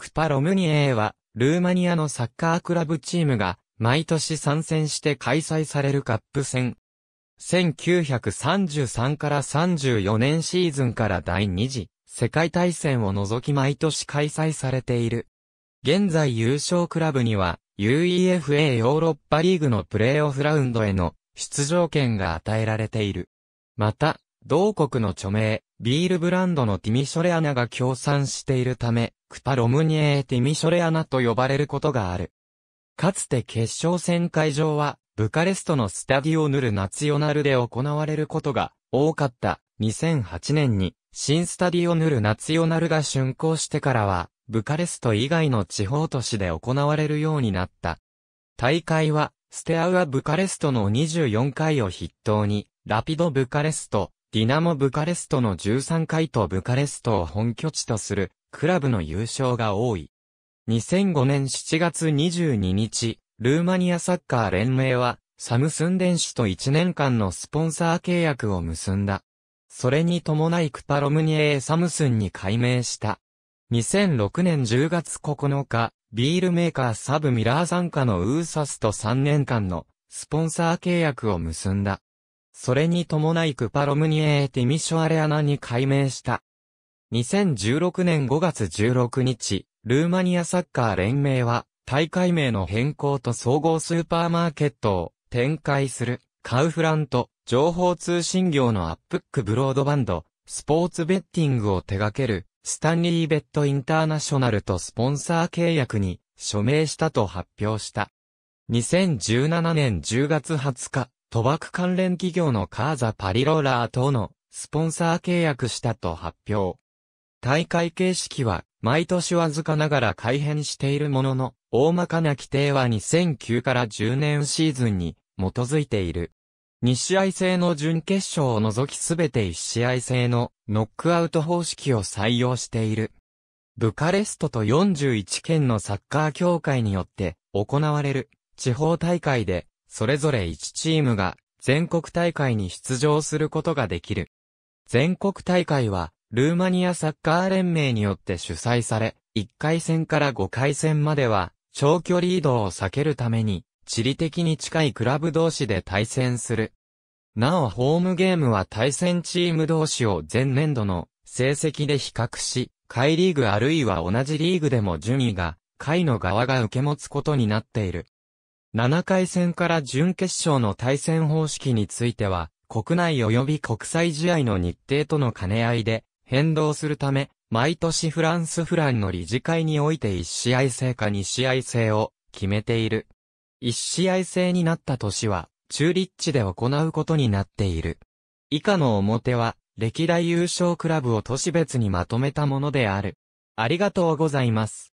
クパ・ロムニエーは、ルーマニアのサッカークラブチームが、毎年参戦して開催されるカップ戦。1933から34年シーズンから第2次世界大戦を除き毎年開催されている。現在優勝クラブには UEFA ヨーロッパリーグのプレーオフラウンドへの出場権が与えられている。また、同国の著名、ビールブランドのティミショレアナが協賛しているため、クパロムニエーティミショレアナと呼ばれることがある。かつて決勝戦会場は、ブカレストのスタディオヌルナツヨナルで行われることが多かった。2008年に、新スタディオヌルナツヨナルが竣工してからは、ブカレスト以外の地方都市で行われるようになった。大会は、ステアウアブカレストの24回を筆頭に、ラピドブカレスト、ディナモブカレストの13回とブカレストを本拠地とするクラブの優勝が多い。2005年7月22日、ルーマニアサッカー連盟は、サムスン電子と1年間のスポンサー契約を結んだ。それに伴いクパロムニエーサムスンに改名した。2006年10月9日、ビールメーカーサブミラー参加のウーサスと3年間のスポンサー契約を結んだ。それに伴いクパロムニエーティミショアレアナに改名した。2016年5月16日、ルーマニアサッカー連盟は、大会名の変更と総合スーパーマーケットを展開する、カウフラント、情報通信業のアップックブロードバンド、スポーツベッティングを手掛ける、スタンリーベッドインターナショナルとスポンサー契約に署名したと発表した。2017年10月20日、賭博関連企業のカーザパリローラー等のスポンサー契約したと発表。大会形式は、毎年わずかながら改変しているものの、大まかな規定は2009から10年シーズンに基づいている。2試合制の準決勝を除きすべて1試合制のノックアウト方式を採用している。ブカレストと41県のサッカー協会によって行われる地方大会で、それぞれ1チームが全国大会に出場することができる。全国大会はルーマニアサッカー連盟によって主催され、1回戦から5回戦までは、長距離移動を避けるために、地理的に近いクラブ同士で対戦する。なおホームゲームは対戦チーム同士を前年度の成績で比較し、下リーグあるいは同じリーグでも順位が、下の側が受け持つことになっている。7回戦から準決勝の対戦方式については、国内及び国際試合の日程との兼ね合いで、変動するため、毎年フランスフランの理事会において1試合制か2試合制を決めている。1試合制になった年は、中立地で行うことになっている。以下の表は、歴代優勝クラブを都市別にまとめたものである。ありがとうございます。